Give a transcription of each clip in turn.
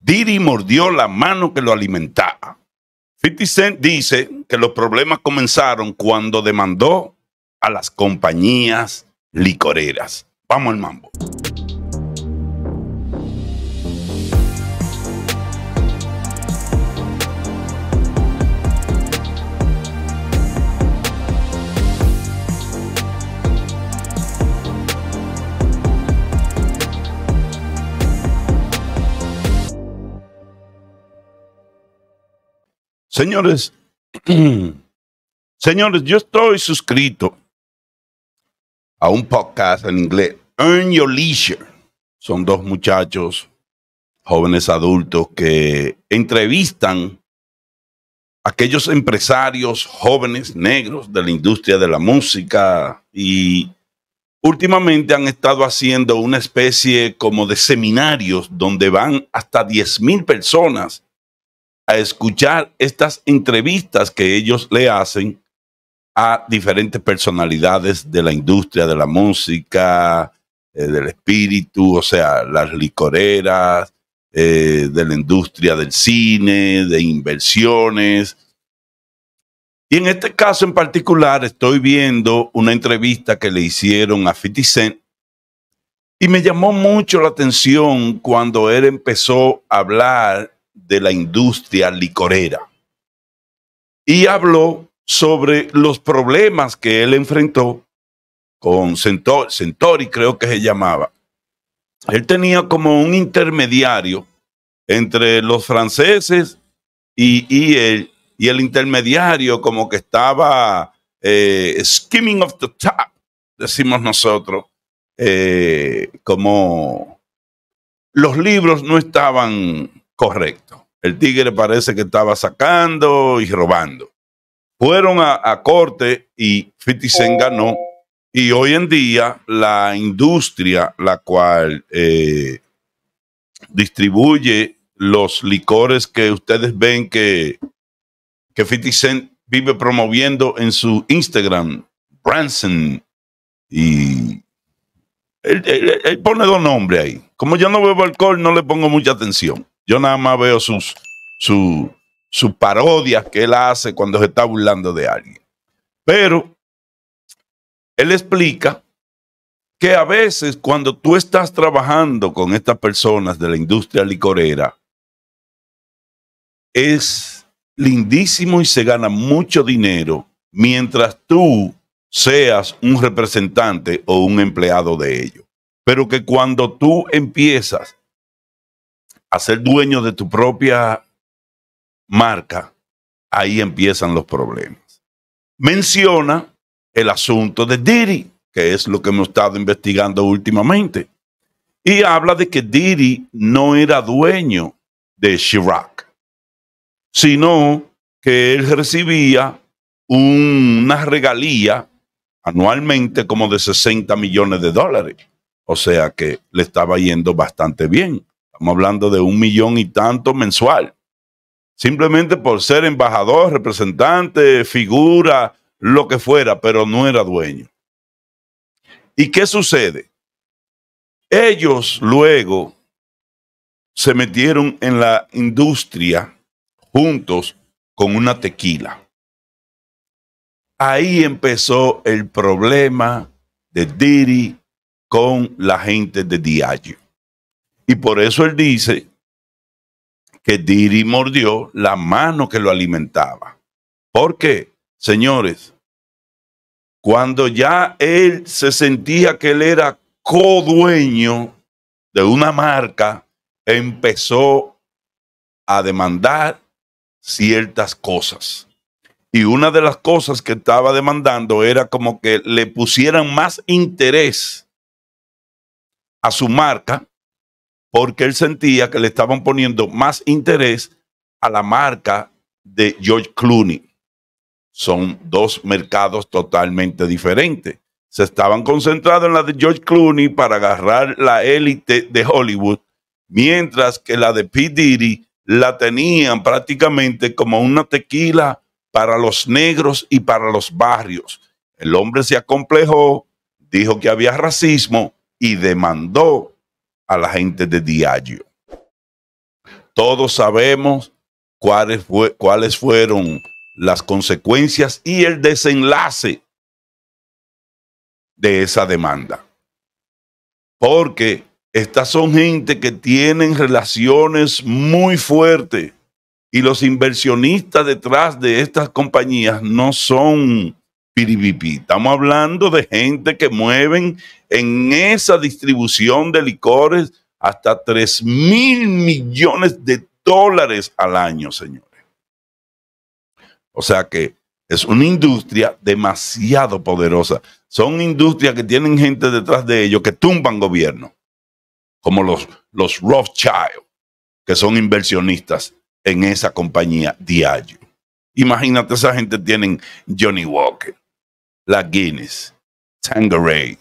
Didi mordió la mano que lo alimentaba. 50 dice que los problemas comenzaron cuando demandó a las compañías licoreras. Vamos al mambo. Señores, señores, yo estoy suscrito a un podcast en inglés, Earn Your Leisure. Son dos muchachos, jóvenes adultos, que entrevistan a aquellos empresarios jóvenes negros de la industria de la música y últimamente han estado haciendo una especie como de seminarios donde van hasta diez mil personas a escuchar estas entrevistas que ellos le hacen a diferentes personalidades de la industria, de la música, eh, del espíritu, o sea, las licoreras, eh, de la industria del cine, de inversiones. Y en este caso en particular estoy viendo una entrevista que le hicieron a 50 y me llamó mucho la atención cuando él empezó a hablar de la industria licorera. Y habló sobre los problemas que él enfrentó con Centori, creo que se llamaba. Él tenía como un intermediario entre los franceses y, él, y el intermediario como que estaba eh, skimming of the top, decimos nosotros, eh, como los libros no estaban Correcto. El tigre parece que estaba sacando y robando. Fueron a, corte y Fitizen ganó. Y hoy en día la industria la cual eh, distribuye los licores que ustedes ven que, que vive promoviendo en su Instagram, Branson. Y él, pone dos nombres ahí. Como yo no bebo alcohol, no le pongo mucha atención. Yo nada más veo sus, sus, parodias que él hace cuando se está burlando de alguien. Pero él explica que a veces cuando tú estás trabajando con estas personas de la industria licorera, es lindísimo y se gana mucho dinero mientras tú seas un representante o un empleado de ellos. Pero que cuando tú empiezas a ser dueño de tu propia marca, ahí empiezan los problemas. Menciona el asunto de Diri que es lo que hemos estado investigando últimamente. Y habla de que Diri no era dueño de Chirac, sino que él recibía una regalía anualmente como de 60 millones de dólares. O sea que le estaba yendo bastante bien. Estamos hablando de un millón y tanto mensual. Simplemente por ser embajador, representante, figura, lo que fuera, pero no era dueño. ¿Y qué sucede? Ellos luego se metieron en la industria juntos con una tequila. Ahí empezó el problema de Diri con la gente de Diageo. Y por eso él dice que Diri mordió la mano que lo alimentaba. Porque, señores, cuando ya él se sentía que él era co-dueño de una marca, empezó a demandar ciertas cosas. Y una de las cosas que estaba demandando era como que le pusieran más interés a su marca porque él sentía que le estaban poniendo más interés a la marca de George Clooney. Son dos mercados totalmente diferentes. Se estaban concentrados en la de George Clooney para agarrar la élite de Hollywood, mientras que la de P. Diddy la tenían prácticamente como una tequila para los negros y para los barrios. El hombre se acomplejó, dijo que había racismo y demandó a la gente de Diario. Todos sabemos cuáles, cuáles fueron las consecuencias y el desenlace de esa demanda. Porque estas son gente que tienen relaciones muy fuertes y los inversionistas detrás de estas compañías no son Estamos hablando de gente que mueven en esa distribución de licores hasta 3 mil millones de dólares al año, señores. O sea que es una industria demasiado poderosa. Son industrias que tienen gente detrás de ellos que tumban gobierno, como los, los Rothschild, que son inversionistas en esa compañía diario. Imagínate, esa gente tienen Johnny Walker, la Guinness, Tangeray.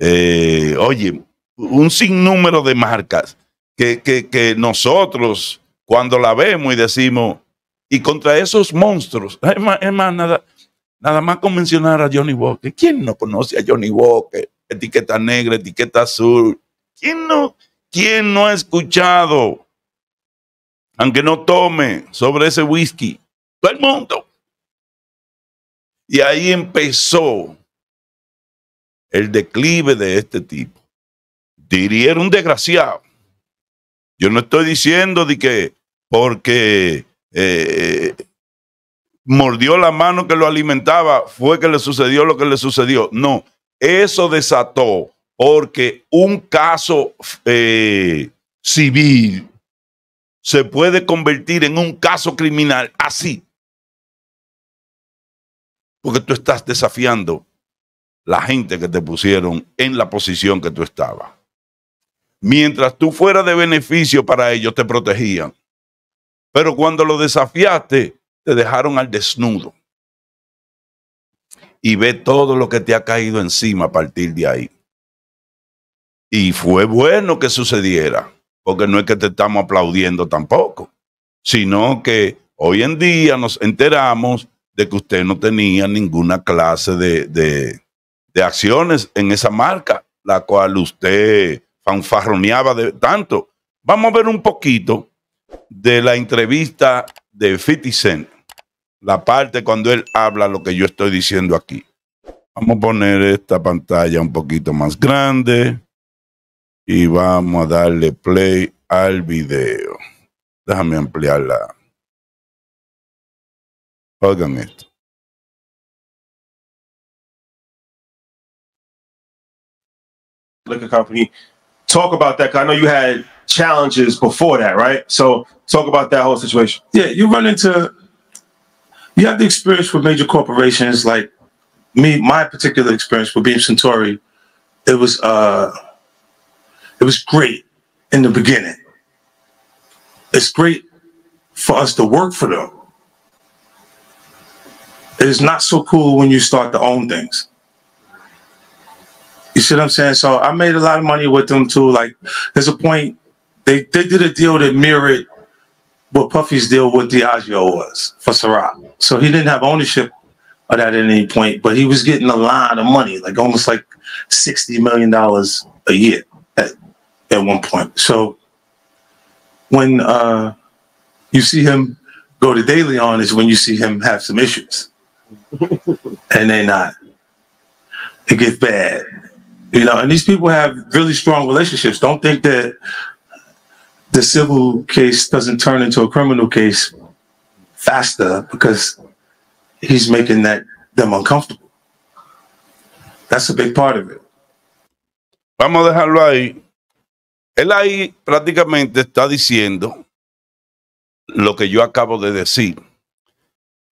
Eh, oye, un sinnúmero de marcas que, nosotros cuando la vemos y decimos, y contra esos monstruos, es más, nada, nada más con mencionar a Johnny Walker. ¿Quién no conoce a Johnny Walker? Etiqueta negra, etiqueta azul. ¿Quién no, quién no ha escuchado, aunque no tome, sobre ese whisky? Todo el mundo. Y ahí empezó el declive de este tipo. Diría un desgraciado. Yo no estoy diciendo de que porque eh, mordió la mano que lo alimentaba fue que le sucedió lo que le sucedió. No, eso desató porque un caso eh, civil se puede convertir en un caso criminal así. Porque tú estás desafiando la gente que te pusieron en la posición que tú estabas. Mientras tú fueras de beneficio para ellos, te protegían. Pero cuando lo desafiaste, te dejaron al desnudo. Y ve todo lo que te ha caído encima a partir de ahí. Y fue bueno que sucediera, porque no es que te estamos aplaudiendo tampoco, sino que hoy en día nos enteramos de que usted no tenía ninguna clase de, acciones en esa marca, la cual usted fanfarroneaba de tanto. Vamos a ver un poquito de la entrevista de Fitizen la parte cuando él habla lo que yo estoy diciendo aquí. Vamos a poner esta pantalla un poquito más grande y vamos a darle play al video. Déjame ampliarla. pagamento. Liquor company. Talk about that. I know you had challenges before that, right? So talk about that whole situation. Yeah, you run into you have the experience with major corporations like me, my particular experience with Beam Centauri, it was uh it was great in the beginning. It's great for us to work for them it's not so cool when you start to own things. You see what I'm saying? So I made a lot of money with them too. Like there's a point they they did a deal that mirrored what Puffy's deal with Diageo was for Ciroc. So he didn't have ownership of that at any point, but he was getting a lot of money, like almost like sixty million dollars a year at at one point. So when uh, you see him go to Daily on is when you see him have some issues and they not. It gets bad. You know, and these people have really strong relationships. Don't think that the civil case doesn't turn into a criminal case faster because he's making that them uncomfortable. That's a big part of it. Vamos a dejarlo ahí. Él ahí prácticamente está diciendo lo que yo acabo de decir.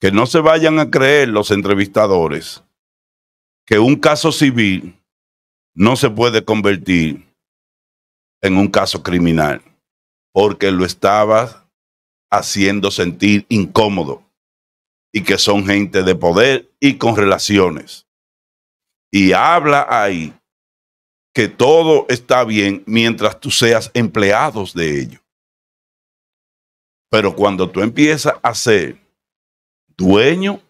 que no se vayan a creer los entrevistadores que un caso civil no se puede convertir en un caso criminal, porque lo estabas haciendo sentir incómodo y que son gente de poder y con relaciones. Y habla ahí que todo está bien mientras tú seas empleados de ellos. Pero cuando tú empiezas a ser dueño,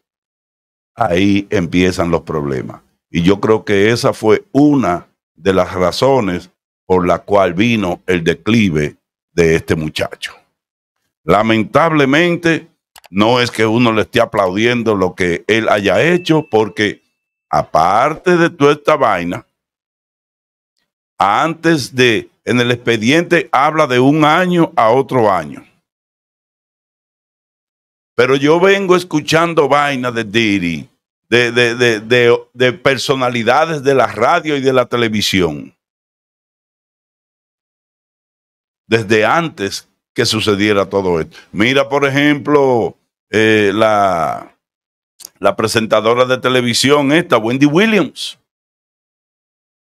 ahí empiezan los problemas. Y yo creo que esa fue una de las razones por la cual vino el declive de este muchacho. Lamentablemente, no es que uno le esté aplaudiendo lo que él haya hecho, porque aparte de toda esta vaina, antes de, en el expediente habla de un año a otro año. Pero yo vengo escuchando vainas de Diri, de, de, personalidades de la radio y de la televisión. Desde antes que sucediera todo esto. Mira, por ejemplo, eh, la, la presentadora de televisión, esta, Wendy Williams.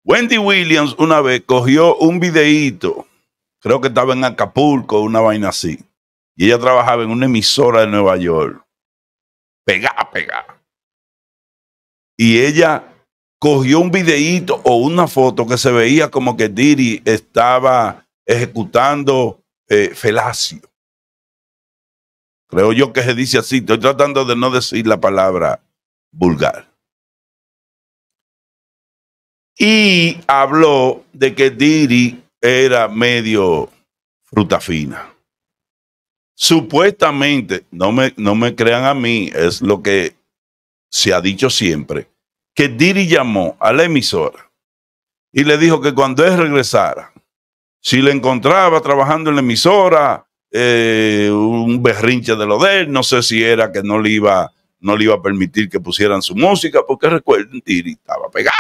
Wendy Williams una vez cogió un videíto, creo que estaba en Acapulco, una vaina así y ella trabajaba en una emisora de Nueva York. Pegada, pegada. Y ella cogió un videíto o una foto que se veía como que Diri estaba ejecutando eh, felacio. Creo yo que se dice así. Estoy tratando de no decir la palabra vulgar. Y habló de que Diri era medio fruta fina. Supuestamente, no me, no me crean a mí, es lo que se ha dicho siempre, que Diri llamó a la emisora y le dijo que cuando él regresara, si le encontraba trabajando en la emisora, eh, un berrinche de lo de él, no sé si era que no le iba, no le iba a permitir que pusieran su música, porque recuerden, Diri estaba pegado.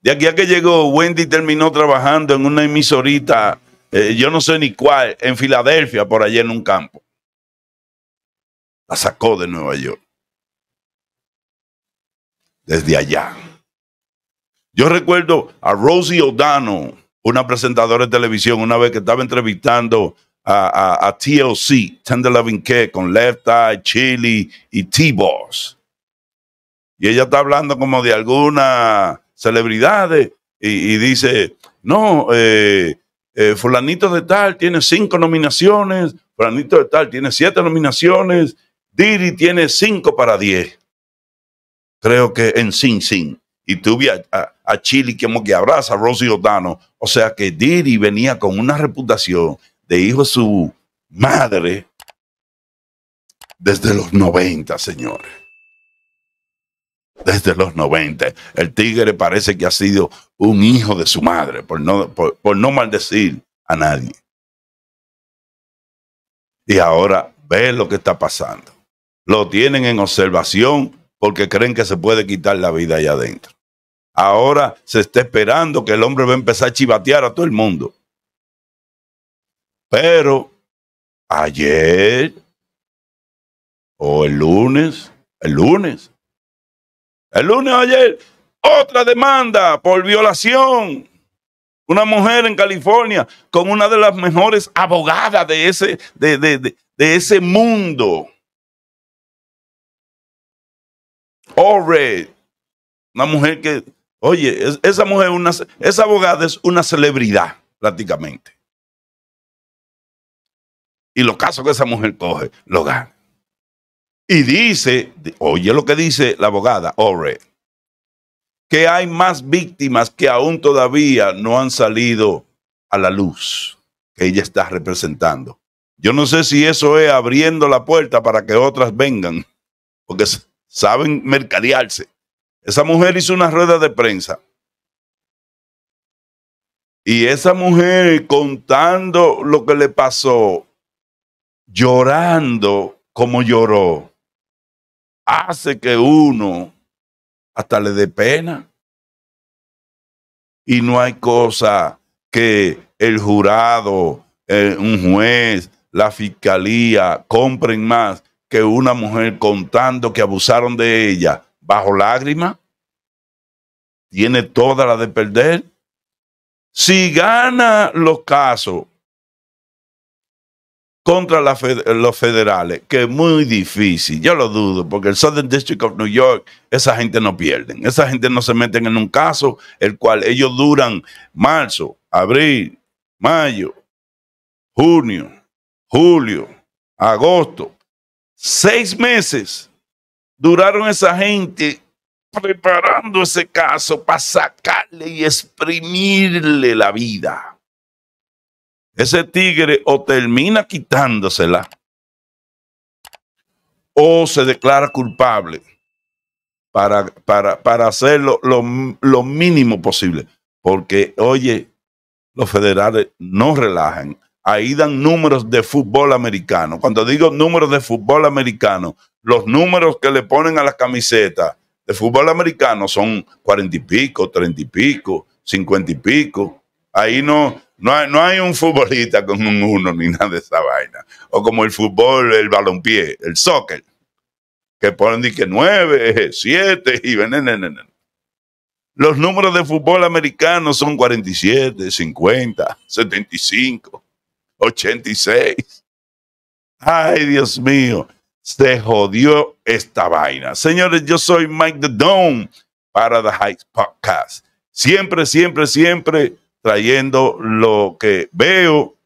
De aquí a que llegó, Wendy terminó trabajando en una emisorita eh, yo no sé ni cuál, en Filadelfia, por allá en un campo. La sacó de Nueva York. Desde allá. Yo recuerdo a Rosie O'Dano una presentadora de televisión, una vez que estaba entrevistando a, TLC, Tender Loving Care, con Left Eye, Chili y T-Boss. Y ella está hablando como de algunas celebridades y, y dice, no, eh, eh, fulanito de tal tiene cinco nominaciones, fulanito de tal tiene siete nominaciones, Diri tiene cinco para diez. Creo que en Sin Sin. Y tuve a, Chili que, abraza a Rosy Otano. O sea que Diri venía con una reputación de hijo de su madre desde los 90, señores desde los 90. El tigre parece que ha sido un hijo de su madre, por no, maldecir a nadie. Y ahora ve lo que está pasando. Lo tienen en observación porque creen que se puede quitar la vida allá adentro. Ahora se está esperando que el hombre va a empezar a chivatear a todo el mundo. Pero ayer o el lunes, el lunes, el lunes ayer, otra demanda por violación. Una mujer en California con una de las mejores abogadas de ese, de, ese mundo. O'Red, Una mujer que, oye, esa mujer, una, esa abogada es una celebridad prácticamente. Y los casos que esa mujer coge, lo gana. Y dice, oye lo que dice la abogada, Ore, que hay más víctimas que aún todavía no han salido a la luz que ella está representando. Yo no sé si eso es abriendo la puerta para que otras vengan, porque saben mercadearse. Esa mujer hizo una rueda de prensa. Y esa mujer contando lo que le pasó, llorando como lloró hace que uno hasta le dé pena. Y no hay cosa que el jurado, eh, un juez, la fiscalía compren más que una mujer contando que abusaron de ella bajo lágrimas. Tiene toda la de perder. Si gana los casos, contra los federales, que es muy difícil, yo lo dudo, porque el Southern District of New York, esa gente no pierden, esa gente no se meten en un caso el cual ellos duran marzo, abril, mayo, junio, julio, agosto, seis meses duraron esa gente preparando ese caso para sacarle y exprimirle la vida ese tigre o termina quitándosela o se declara culpable para, para, hacerlo lo, lo mínimo posible. Porque, oye, los federales no relajan. Ahí dan números de fútbol americano. Cuando digo números de fútbol americano, los números que le ponen a las camisetas de fútbol americano son cuarenta y pico, treinta y pico, cincuenta y pico. Ahí no, no hay, no hay un futbolista con un uno ni nada de esta vaina. O como el fútbol, el balompié, el soccer. Que ponen que nueve, siete y ven. Los números de fútbol americano son 47, 50, 75, 86. Ay, Dios mío, se jodió esta vaina. Señores, yo soy Mike The Dome para The Heights Podcast. Siempre, siempre, siempre trayendo lo que veo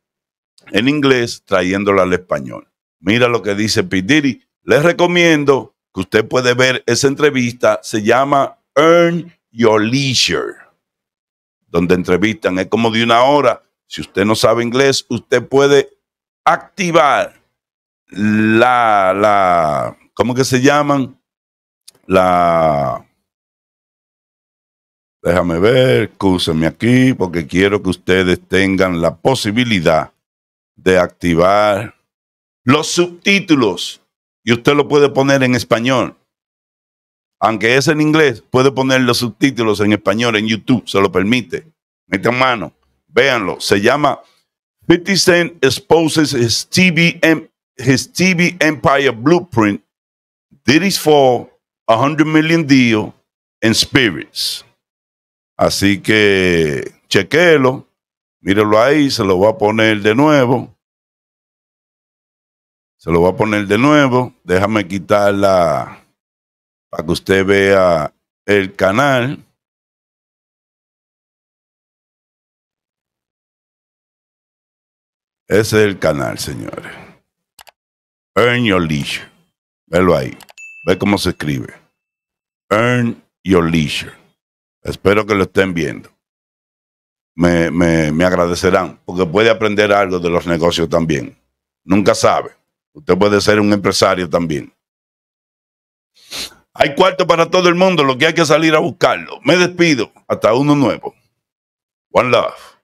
en inglés, trayéndolo al español. Mira lo que dice Pidiri. Les recomiendo que usted puede ver esa entrevista. Se llama Earn Your Leisure, donde entrevistan. Es como de una hora. Si usted no sabe inglés, usted puede activar la, la, ¿cómo que se llaman? La, déjame ver, cúsenme aquí, porque quiero que ustedes tengan la posibilidad de activar los subtítulos. Y usted lo puede poner en español. Aunque es en inglés, puede poner los subtítulos en español en YouTube, se lo permite. Mete mano, véanlo. Se llama 50 Cent Exposes his TV, em-, Empire Blueprint. Did is for a 100 million deal and spirits. Así que chequelo, mírelo ahí, se lo va a poner de nuevo. Se lo va a poner de nuevo. Déjame quitarla para que usted vea el canal. Ese es el canal, señores. Earn Your Leisure. Velo ahí. Ve cómo se escribe. Earn Your Leisure. Espero que lo estén viendo. Me, me, me agradecerán, porque puede aprender algo de los negocios también. Nunca sabe. Usted puede ser un empresario también. Hay cuarto para todo el mundo, lo que hay que salir a buscarlo. Me despido. Hasta uno nuevo. One love.